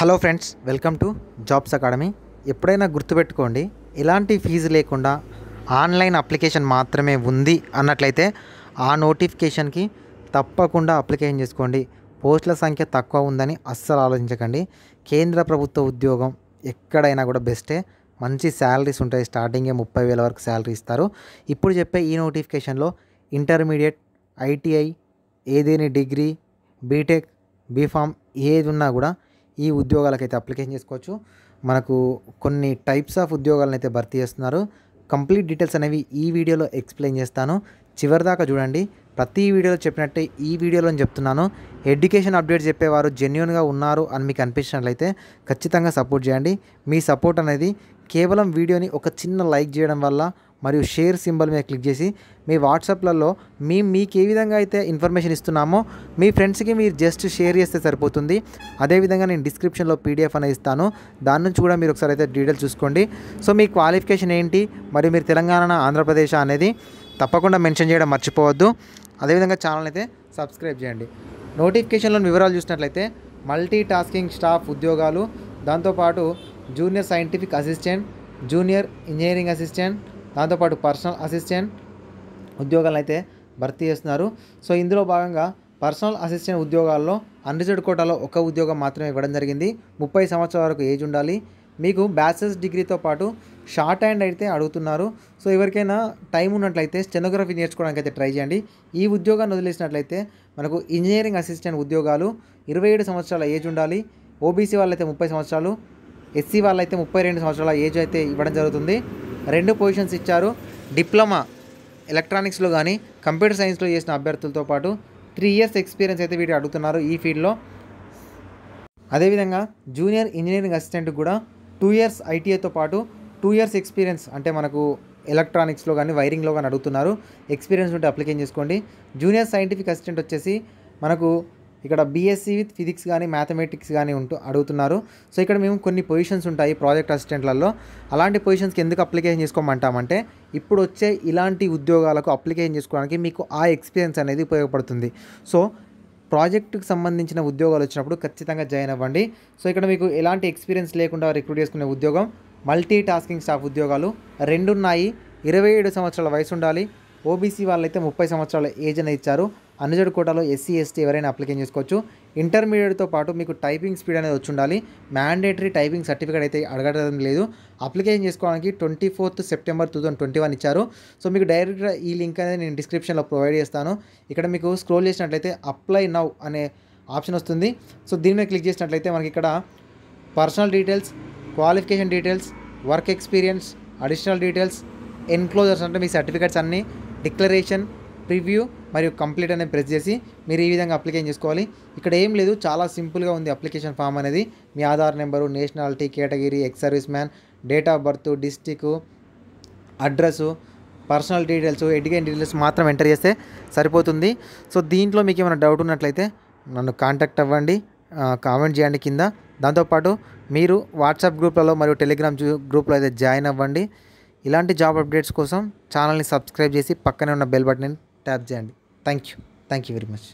hello friends welcome to jobs academy ఎప్పుడైనా గుర్తుపెట్టుకోండి ఎలాంటి ఫీజు లేకుండా ఆన్లైన్ అప్లికేషన్ మాత్రమే ఉంది అన్నట్లయితే ఆ నోటిఫికేషన్కి తప్పకుండా అప్లికేషన్ చేసుకోండి పోస్టుల సంఖ్య తక్కువ ఉందని అస్సలు ఆలోచించకండి కేంద్ర ప్రభుత్వ ఉద్యోగం ఎక్కడైనా కూడా బెస్టే మంచి శాలరీస్ ఉంటాయి స్టార్టింగే ముప్పై వేల వరకు శాలరీ ఇస్తారు ఇప్పుడు చెప్పే ఈ నోటిఫికేషన్లో ఇంటర్మీడియట్ ఐటీఐ ఏదేని డిగ్రీ బీటెక్ బీఫామ్ ఏది ఉన్నా కూడా ఈ ఉద్యోగాలకైతే అప్లికేషన్ చేసుకోవచ్చు మనకు కొన్ని టైప్స్ ఆఫ్ ఉద్యోగాలను అయితే భర్తీ చేస్తున్నారు కంప్లీట్ డీటెయిల్స్ అనేవి ఈ వీడియోలో ఎక్స్ప్లెయిన్ చేస్తాను చివరిదాకా చూడండి ప్రతి వీడియోలో చెప్పినట్టే ఈ వీడియోలో చెప్తున్నాను ఎడ్యుకేషన్ అప్డేట్ చెప్పేవారు జెన్యున్గా ఉన్నారు అని మీకు అనిపించినట్లయితే ఖచ్చితంగా సపోర్ట్ చేయండి మీ సపోర్ట్ అనేది కేవలం వీడియోని ఒక చిన్న లైక్ చేయడం వల్ల మరియు షేర్ సింబల్ మీద క్లిక్ చేసి మీ వాట్సాప్లలో మేము మీకు ఏ విధంగా అయితే ఇన్ఫర్మేషన్ ఇస్తున్నామో మీ ఫ్రెండ్స్కి మీరు జస్ట్ షేర్ చేస్తే సరిపోతుంది అదేవిధంగా నేను డిస్క్రిప్షన్లో పీడిఎఫ్ అనేది ఇస్తాను దాని నుంచి కూడా మీరు ఒకసారి అయితే డీటెయిల్స్ చూసుకోండి సో మీ క్వాలిఫికేషన్ ఏంటి మరియు మీరు తెలంగాణ ఆంధ్రప్రదేశ్ అనేది తప్పకుండా మెన్షన్ చేయడం మర్చిపోవద్దు అదేవిధంగా ఛానల్ అయితే సబ్స్క్రైబ్ చేయండి నోటిఫికేషన్లోని వివరాలు చూసినట్లయితే మల్టీ టాస్కింగ్ స్టాఫ్ ఉద్యోగాలు దాంతోపాటు junior scientific assistant junior engineering assistant దాంతోపాటు పర్సనల్ అసిస్టెంట్ ఉద్యోగాలను అయితే భర్తీ చేస్తున్నారు సో ఇందులో భాగంగా పర్సనల్ అసిస్టెంట్ ఉద్యోగాల్లో అన్రిజర్డ్ కోటాలో ఒక ఉద్యోగం మాత్రమే ఇవ్వడం జరిగింది ముప్పై సంవత్సరాల వరకు ఏజ్ ఉండాలి మీకు బ్యాచిలర్స్ డిగ్రీతో పాటు షార్ట్ హ్యాండ్ అయితే అడుగుతున్నారు సో ఎవరికైనా టైం ఉన్నట్లయితే స్టెనోగ్రఫీ నేర్చుకోవడానికి అయితే ట్రై చేయండి ఈ ఉద్యోగాన్ని వదిలేసినట్లయితే మనకు ఇంజనీరింగ్ అసిస్టెంట్ ఉద్యోగాలు ఇరవై ఏడు సంవత్సరాల ఏజ్ ఉండాలి ఓబీసీ వాళ్ళైతే ముప్పై సంవత్సరాలు ఎస్సీ వాళ్ళైతే ముప్పై రెండు సంవత్సరాల ఏజ్ అయితే ఇవ్వడం జరుగుతుంది రెండు పొజిషన్స్ ఇచ్చారు డిప్లొమా ఎలక్ట్రానిక్స్లో కానీ కంప్యూటర్ సైన్స్లో చేసిన అభ్యర్థులతో పాటు త్రీ ఇయర్స్ ఎక్స్పీరియన్స్ అయితే వీటి అడుగుతున్నారు ఈ ఫీల్డ్లో అదేవిధంగా జూనియర్ ఇంజనీరింగ్ అసిస్టెంట్ కూడా టూ ఇయర్స్ ఐటీఐతో పాటు టూ ఇయర్స్ ఎక్స్పీరియన్స్ అంటే మనకు ఎలక్ట్రానిక్స్లో కానీ వైరింగ్లో కానీ అడుగుతున్నారు ఎక్స్పీరియన్స్ ఉంటే అప్లికేషన్ చేసుకోండి జూనియర్ సైంటిఫిక్ అసిస్టెంట్ వచ్చేసి మనకు ఇక్కడ బీఎస్సీ విత్ ఫిజిక్స్ కానీ మ్యాథమెటిక్స్ కానీ ఉంటూ అడుగుతున్నారు సో ఇక్కడ మేము కొన్ని పొజిషన్స్ ఉంటాయి ప్రాజెక్ట్ అసిస్టెంట్లలో అలాంటి పొజిషన్స్కి ఎందుకు అప్లికేషన్ చేసుకోమంటామంటే ఇప్పుడు వచ్చే ఇలాంటి ఉద్యోగాలకు అప్లికేషన్ చేసుకోవడానికి మీకు ఆ ఎక్స్పీరియన్స్ అనేది ఉపయోగపడుతుంది సో ప్రాజెక్టుకి సంబంధించిన ఉద్యోగాలు వచ్చినప్పుడు ఖచ్చితంగా జాయిన్ అవ్వండి సో ఇక్కడ మీకు ఎలాంటి ఎక్స్పీరియన్స్ లేకుండా రిక్రూట్ చేసుకునే ఉద్యోగం మల్టీ టాస్కింగ్ స్టాఫ్ ఉద్యోగాలు రెండున్నాయి ఇరవై ఏడు సంవత్సరాల వయసు ఉండాలి ఓబీసీ వాళ్ళైతే ముప్పై సంవత్సరాల ఏజ్ అనేది ఇచ్చారు అనుజడు కోటాలో ఎస్సీ ఎస్టీ ఎవరైనా అప్లికేషన్ చేసుకోవచ్చు ఇంటర్మీడియట్తో పాటు మీకు టైపింగ్ స్పీడ్ అనేది వచ్చి ఉండాలి మ్యాండేటరీ టైపింగ్ సర్టిఫికేట్ అయితే అడగడం లేదు అప్లికేషన్ చేసుకోవడానికి twenty fourth September two thousand twenty one ఇచ్చారు సో మీకు డైరెక్ట్గా ఈ లింక్ అనేది నేను డిస్క్రిప్షన్లో ప్రొవైడ్ చేస్తాను ఇక్కడ మీకు స్క్రోల్ చేసినట్లయితే అప్లై నౌ అనే ఆప్షన్ వస్తుంది సో దీని మీద క్లిక్ చేసినట్లయితే మనకి ఇక్కడ personal details qualification details work experience additional details enclosures అంటే మీ సర్టిఫికేట్స్ అన్నీ డిక్లరేషన్ ప్రివ్యూ మరియు కంప్లీట్ అనేది ప్రెస్ చేసి మీరు ఈ విధంగా అప్లికేషన్ చేసుకోవాలి ఇక్కడ ఏం లేదు చాలా సింపుల్గా ఉంది అప్లికేషన్ ఫామ్ అనేది మీ Aadhaar number nationality category ex service man date of birth district address personal details education details మాత్రం ఎంటర్ చేస్తే సరిపోతుంది సో దీంట్లో మీకు ఏమైనా డౌట్ ఉన్నట్లయితే నన్ను కాంటాక్ట్ అవ్వండి కామెంట్ చేయండి కింద దాంతోపాటు మీరు వాట్సాప్ గ్రూప్లలో మరియు టెలిగ్రామ్ గ్రూప్లో అయితే జాయిన్ అవ్వండి ఇలాంటి జాబ్ అప్డేట్స్ కోసం ఛానల్ని సబ్స్క్రైబ్ చేసి పక్కనే ఉన్న బెల్ బటన్ని ట్యాప్ చేయండి thank you thank you very much